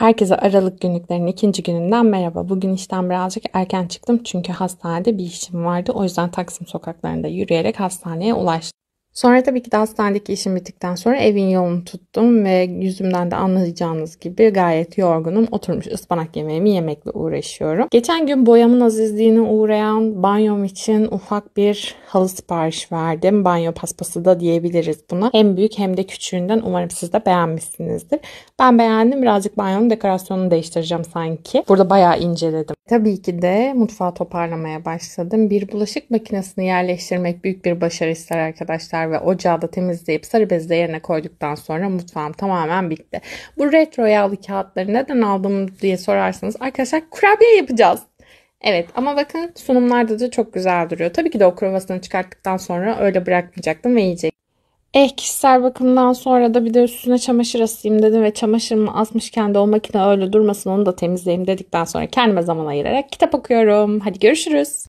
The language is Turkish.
Herkese Aralık günlüklerinin ikinci gününden merhaba. Bugün işten birazcık erken çıktım çünkü hastanede bir işim vardı. O yüzden Taksim sokaklarında yürüyerek hastaneye ulaştım. Sonra tabii ki de hastanedeki işim bittikten sonra evin yolunu tuttum ve yüzümden de anlayacağınız gibi gayet yorgunum. Oturmuş ıspanak yemeğimi yemekle uğraşıyorum. Geçen gün boyamın azizliğine uğrayan banyom için ufak bir halı sipariş verdim. Banyo paspası da diyebiliriz buna. Hem büyük hem de küçüğünden umarım siz de beğenmişsinizdir. Ben beğendim. Birazcık banyonun dekorasyonunu değiştireceğim sanki. Burada bayağı inceledim. Tabii ki de mutfağı toparlamaya başladım. Bir bulaşık makinesini yerleştirmek büyük bir başarı ister arkadaşlar ve ocağı da temizleyip sarı bezle yerine koyduktan sonra mutfağım tamamen bitti. Bu retro yağlı kağıtları neden aldım diye sorarsanız arkadaşlar kurabiye yapacağız. Evet ama bakın sunumlarda da çok güzel duruyor. Tabii ki de o kruvasını çıkarttıktan sonra öyle bırakmayacaktım ve yiyecek. Eh kişisel bakımdan sonra da bir de üstüne çamaşır asayım dedim ve çamaşırımı asmışken de o makine öyle durmasın onu da temizleyeyim dedikten sonra kendime zaman ayırarak kitap okuyorum. Hadi görüşürüz.